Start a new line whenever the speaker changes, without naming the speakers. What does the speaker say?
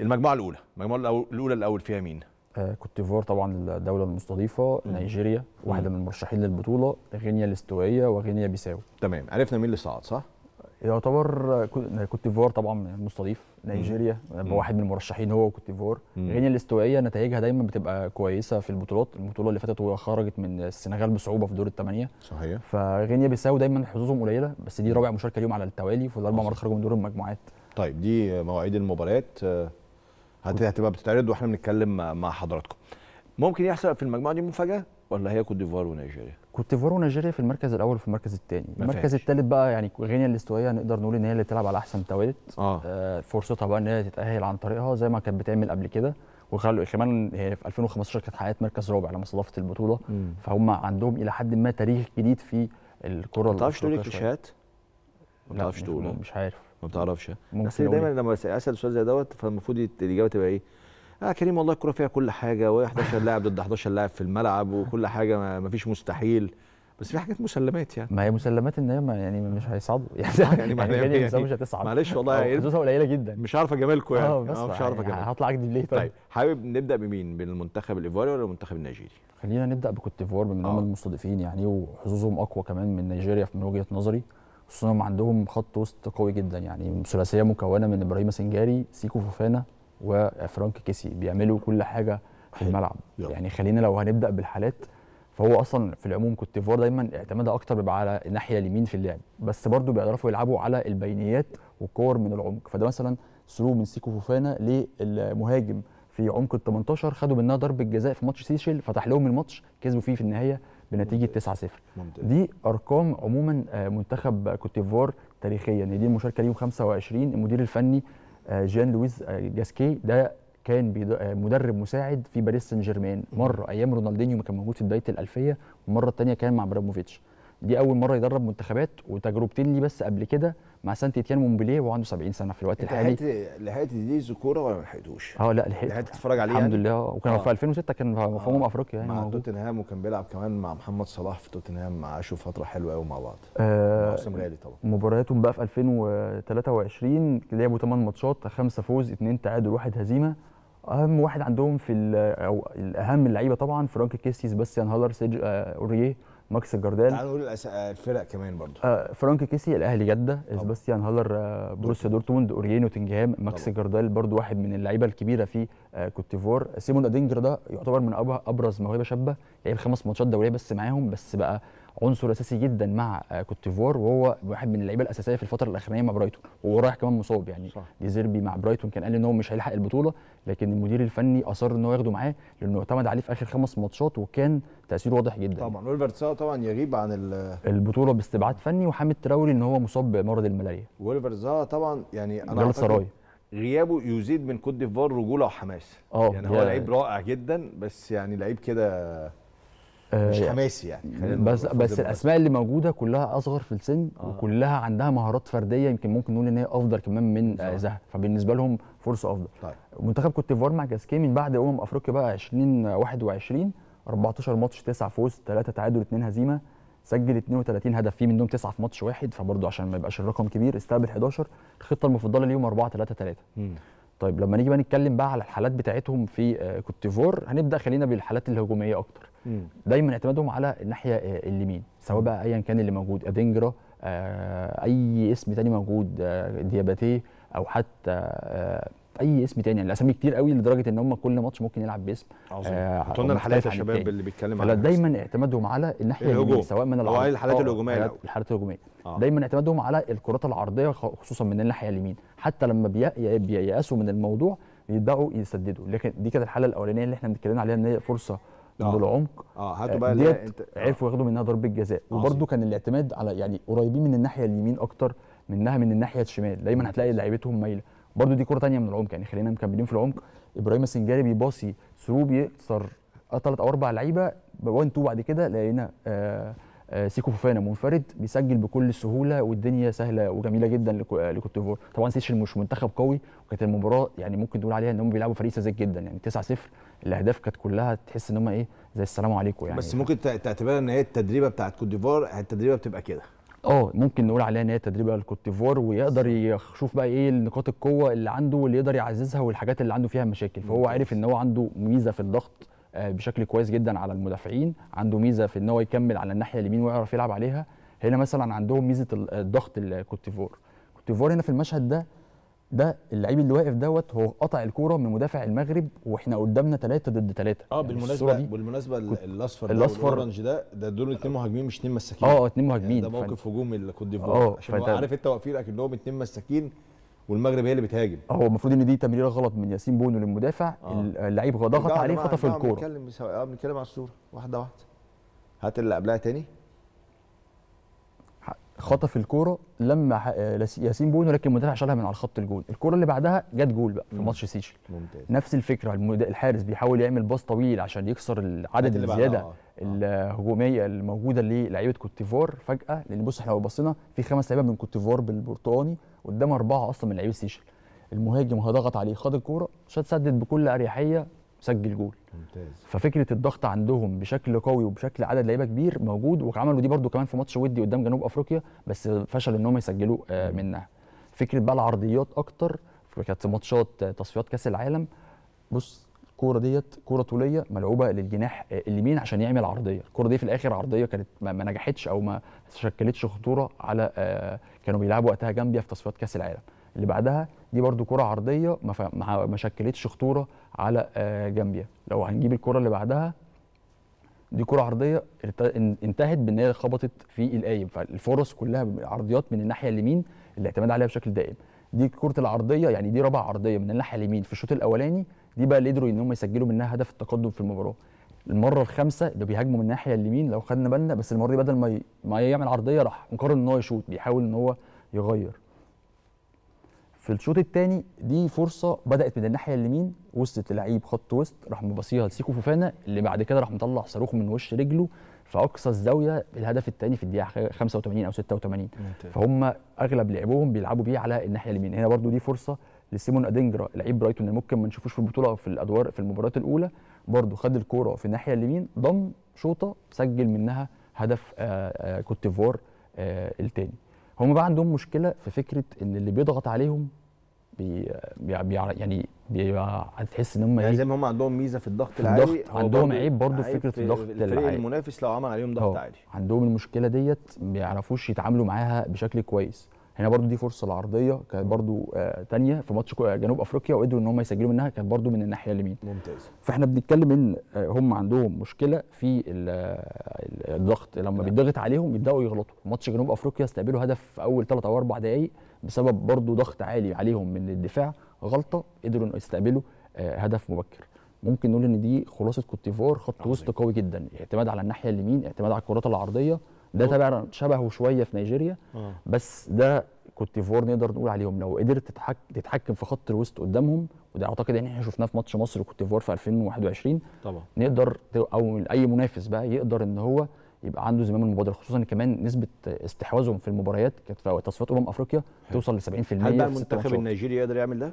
المجموعه الاولى المجموعه الاولى الاول فيها مين
آه، كوت ديفوار طبعا الدوله المستضيفه نيجيريا واحده من المرشحين للبطوله غينيا الاستوائيه وغينيا بيساو تمام عرفنا مين اللي صعد صح يعتبر كوت ديفوار طبعا المستضيف نيجيريا آه، واحد من المرشحين هو كوت ديفوار غينيا الاستوائيه نتائجها دايما بتبقى كويسه في البطولات البطوله اللي فاتت وخرجت من السنغال بصعوبه في دور الثمانيه صحيح فغينيا بيساو دايما حظوظهم قليله بس دي رابع مشاركه ليهم على التوالي في الاربع مرات خرجوا من دور المجموعات طيب دي مواعيد المباريات
آه، هتبقى بتتعرض واحنا بنتكلم مع حضراتكم ممكن يحصل في المجموعه دي
مفاجاه ولا هي كوت ديفوار ونيجيريا كوت ديفوار ونيجيريا في المركز الاول وفي المركز الثاني المركز الثالث بقى يعني غينيا الاستوائيه نقدر نقول ان هي اللي تلعب على احسن توالت آه. آه فرصتها بقى ان هي تتاهل عن طريقها زي ما كانت بتعمل قبل كده وخلوا كمان هي في 2015 كانت حققت مركز رابع لما استضافت البطوله فهم عندهم الى حد ما تاريخ جديد في الكره ما تعرفش تقول اكتشافات
إيه ما تعرفش تقول إيه. مش عارف ما بتعرفش بس دايما لما اسال سؤال زي دوت فالمفروض الاجابه تبقى ايه؟ اه كريم والله الكوره فيها كل حاجه و11 لاعب ضد 11 لاعب في الملعب
وكل حاجه ما فيش مستحيل بس في حاجات مسلمات يعني ما هي مسلمات ان هي يعني مش هيصعدوا يعني آه، يعني معنى يعني, يعني مش هتصعد معلش والله حظوظها يعني إيه؟ قليله جدا مش عارف اجاملكم يعني آه،, اه بس مش عارف يعني اجاملكم
هطلع اكذب ليه طيب, طيب حابب نبدا بمين بالمنتخب الايفواري ولا المنتخب النيجيري
خلينا نبدا بكوت ديفوار بما انهم آه. المستضيفين يعني وحظوظهم اقوى كمان من نيجيريا من وجهه نظري خصوصا هم عندهم خط وسط قوي جدا يعني ثلاثيه مكونه من ابراهيم سنجاري سيكو فوفانا وفرانك كيسي بيعملوا كل حاجه في الملعب يو. يعني خلينا لو هنبدا بالحالات فهو اصلا في العموم كوت ديفوار دايما اعتمادها اكتر بيبقى على الناحيه اليمين في اللعب بس برضو بيعرفوا يلعبوا على البينيات والكور من العمق فده مثلا سرو من سيكو فوفانا للمهاجم في عمق ال 18 خدوا منها ضربه جزاء في ماتش سيشيل فتح لهم الماتش كسبوا فيه في النهايه بنتيجه 9 0 دي ارقام عموما آه، منتخب آه، كوتيفوار تاريخيا يعني دي المشاركه ليهم 25 المدير الفني آه، جان لويز جاسكي ده كان مدرب مساعد في باريس سان جيرمان مره ايام رونالدينيو ما كان موجود في بدايه الالفيه والمره الثانيه كان مع ابراموفيتش دي اول مره يدرب منتخبات وتجربتين ليه بس قبل كده مع سانت اتيان مومبليه وهو عنده 70 سنه في الوقت الحالي
لحقت لحقت دي ذكوره ولا ما لحقتوش؟ اه لا لحقت لحقت تتفرج عليه الحمد يعني؟ لله آه، وكان آه. في
2006 كان في امم آه. افريقيا يعني مع
توتنهام وكان بيلعب كمان مع محمد صلاح في توتنهام عاشوا فتره حلوه قوي مع بعض
آه موسم غالي طبعا مبارياتهم بقى في 2023 لعبوا 8 ماتشات 5 فوز 2 تعادل 1 هزيمه اهم واحد عندهم في او الاهم اللعيبه طبعا فرانك كيسيس بس يان هالر سيج آه، اوريه ماكس الجردال
تعالوا نقول الفرق كمان برضه
آه فرانك كيسي الاهلي جده سباستيان يعني هالر آه بروسيا دورتموند اوريين نوتنجهام ماكس جردال برضه واحد من اللعيبه الكبيره في آه ديفوار سيمون ادينجر ده يعتبر من ابرز موهبه شابه لعب خمس ماتشات دوليه بس معاهم بس بقى عنصر اساسي جدا مع آه، كوتيفوار وهو واحد من اللعيبه الاساسيه في الفتره الاخرانيه مع برايتون وهو رايح كمان مصاب يعني ديزيربي مع برايتون كان قال ان هو مش هيلحق البطوله لكن المدير الفني اصر ان هو ياخده معاه لانه اعتمد عليه في اخر خمس ماتشات وكان تاثيره واضح جدا
طبعا ساو طبعا يغيب عن
البطوله باستبعاد فني وحامد تراوري ان هو مصاب بمرض الملاريا
ساو طبعا يعني انا سراي غيابه يزيد من كوت ديفوار رجوله وحماس آه، يعني هو لعيب رائع جدا بس يعني لعيب كده مش آه، حماسي يعني بس بس الاسماء
اللي موجوده كلها اصغر في السن آه. وكلها عندها مهارات فرديه يمكن ممكن نقول ان هي افضل كمان من زها فبالنسبه لهم فرصه افضل طيب. منتخب كوت ديفوار مع جاسكي من بعد امم افريقيا بقى 2021 14 ماتش 9 فوز 3 تعادل 2 هزيمه سجل 32 هدف فيه منهم 9 في ماتش واحد فبرضه عشان ما يبقاش الرقم كبير استقبل 11 الخطه المفضله ليهم 4 3 3 م. طيب لما نيجي بقى نتكلم بقى على الحالات بتاعتهم في آه، كوت ديفوار هنبدا خلينا بالحالات الهجوميه اكتر دايما اعتمادهم على الناحيه آه، اليمين سواء بقى ايا كان اللي موجود ادينجرا آه، اي اسم تاني موجود آه، دياباتيه او حتى اي اسم تاني يعني الاسامي كتير قوي لدرجه ان هم كل ماتش ممكن يلعب باسم عظيم آه قلنا الحالات يا شباب اللي بيتكلم عليها دايما اعتمادهم على الناحيه الهجوم سواء من العرض الحالات الهجوميه الحالات الهجوميه آه. دايما اعتمادهم على الكرات العرضيه خصوصا من الناحيه اليمين حتى لما بييأسوا من الموضوع يبداوا يسددوا لكن دي كانت الحاله الاولانيه اللي احنا بنتكلم عليها ان هي فرصه آه. بالعمق اه هاتوا آه، بقى ديت انت... آه. عرفوا ياخدوا منها ضربه جزاء وبرده كان الاعتماد على يعني قريبين من الناحيه اليمين اكتر منها من الناحيه الشمال دايما هتلاقي لعيبتهم مايله برده دي كره ثانيه من العمق يعني خلينا مكملين في العمق ابراهيم السنجاري بيباصي ثرو بيكسر ثلاث آه، او اربع لعيبه 1 2 بعد كده لقينا آه آه، سيكو فوفانا منفرد بيسجل بكل سهوله والدنيا سهله وجميله جدا آه، لكوت ديفوار طبعا سيشل مش منتخب قوي وكانت المباراه يعني ممكن نقول عليها ان هم بيلعبوا فريق ساذج جدا يعني 9 0 الاهداف كانت كلها تحس ان هم ايه زي السلام عليكم يعني بس
ممكن تعتبرها ان هي التدريبه بتاعت كوت ديفوار التدريبه بتبقى كده
اه ممكن نقول عليها ان هي تدريبه لكوت ديفوار ويقدر يشوف بقى ايه نقاط القوه اللي عنده واللي يقدر يعززها والحاجات اللي عنده فيها مشاكل فهو عارف ان هو عنده ميزه في الضغط آه، بشكل كويس جدا على المدافعين عنده ميزه في ان هو يكمل على الناحيه اليمين ويعرف يلعب عليها هنا مثلا عندهم ميزه الضغط آه، الكوتيفور كوتيفور هنا في المشهد ده ده اللعيب اللي واقف دوت هو قطع الكوره من مدافع المغرب واحنا قدامنا ثلاثه ضد ثلاثه اه يعني بالمناسبه دي
بالمناسبه الاصفر الاصفر الاورنج ده ده دول اثنين آه. مهاجمين مش اثنين مساكين اه اثنين مهاجمين يعني ده موقف هجومي الكوت ديفوار عشان عارف انت إيه واقفين اكنهم اثنين مساكين والمغرب هي اللي بتهاجم
هو المفروض ان دي تمريره غلط من ياسين بونو للمدافع آه. اللعيب ضغط عليه خطف الكوره
بنتكلم اه بنتكلم على الصوره واحده واحده
هات اللي قبلها تاني خطف الكوره لما آه، ياسين بونو لكن المدافع شالها من على خط الجول الكوره اللي بعدها جت جول بقى في ماتش سيشل ممتاز نفس الفكره المد... الحارس بيحاول يعمل باص طويل عشان يكسر العدد الزياده آه. آه. الهجوميه الموجوده للعيبه كوت ديفوار فجاه لان بص احنا لو بصينا في خمس لعيبه من كوت ديفوار بالبرتقاني قدام اربعه اصلا من لعيبه سيشل المهاجم هيضغط عليه خد الكوره شاد سدد بكل اريحيه سجل جول ممتاز ففكره الضغط عندهم بشكل قوي وبشكل عدد لعيبه كبير موجود وعملوا دي برده كمان في ماتش ودي قدام جنوب افريقيا بس فشل ان هم يسجلوا آه، منها فكره بقى العرضيات اكتر كانت في ماتشات آه، تصفيات كاس العالم بص الكوره ديت كوره طوليه ملعوبه للجناح آه، اليمين عشان يعمل عرضيه الكوره دي في الاخر عرضيه كانت ما نجحتش او ما شكلتش خطوره على آه، كانوا بيلعبوا وقتها جامبيا في تصفيات كاس العالم اللي بعدها دي برضو كره عرضيه ما, شكلتش خطوره على آه، جامبيا لو هنجيب الكره اللي بعدها دي كره عرضيه انتهت بان هي خبطت في القايم فالفرص كلها عرضيات من الناحيه اليمين الاعتماد عليها بشكل دائم دي كره العرضيه يعني دي ربع عرضيه من الناحيه اليمين في الشوط الاولاني دي بقى اللي قدروا ان هم يسجلوا منها هدف التقدم في المباراه المره الخامسه اللي بيهاجموا من الناحيه اليمين لو خدنا بالنا بس المره دي بدل ما ما يعمل عرضيه راح مقرر ان هو يشوط بيحاول ان هو يغير في الشوط الثاني دي فرصه بدات من الناحيه اليمين وسط لعيب خط وسط راح مبصيها لسيكو فوفانا اللي بعد كده راح مطلع صاروخ من وش رجله في اقصى الزاويه الهدف الثاني في الدقيقه 85 او 86 فهم اغلب لعبهم بيلعبوا بيه على الناحيه اليمين هنا برده دي فرصه لسيمون ادينجرا لعيب برايتون اللي ممكن ما نشوفوش في البطوله في الادوار في المباريات الاولى برضه خد الكوره في الناحيه اليمين ضم شوطه سجل منها هدف آه، آه، كوت ديفوار الثاني آه، هم بقى عندهم مشكله في فكره ان اللي بيضغط عليهم بي بي يعني بيبقى هتحس ان هم يعني إيه؟ زي ما هم عندهم ميزه في الضغط في العالي الضغط عندهم عيب برضه في فكره في الضغط الفريق
المنافس لو عمل عليهم ضغط عالي
عندهم المشكله ديت ما بيعرفوش يتعاملوا معاها بشكل كويس هنا برضو دي فرصه العرضيه كانت برضو آه تانية في ماتش جنوب افريقيا وقدروا ان هم يسجلوا منها كانت برضو من الناحيه اليمين ممتاز فاحنا بنتكلم ان آه، هم عندهم مشكله في آه، الضغط لما نعم. بيتضغط عليهم يبداوا يغلطوا ماتش جنوب افريقيا استقبلوا هدف في اول 3 او 4 دقائق بسبب برضو ضغط عالي عليهم من الدفاع غلطه قدروا ان يستقبلوا آه، هدف مبكر ممكن نقول ان دي خلاصه كوت ديفوار خط وسط قوي جدا اعتماد على الناحيه اليمين اعتماد على الكرات العرضيه ده تبع شبهه شويه في نيجيريا أوه. بس ده كوت ديفوار نقدر نقول عليهم لو قدرت تتحك... تتحكم في خط الوسط قدامهم وده اعتقد ان احنا شفناه في ماتش مصر وكوت ديفوار في 2021 طبعا نقدر او اي منافس بقى يقدر ان هو يبقى عنده زمام المبادره خصوصا كمان نسبه استحواذهم في المباريات كانت في تصفيات امم افريقيا توصل ل 70% هل بقى المنتخب
النيجيري يقدر يعمل ده؟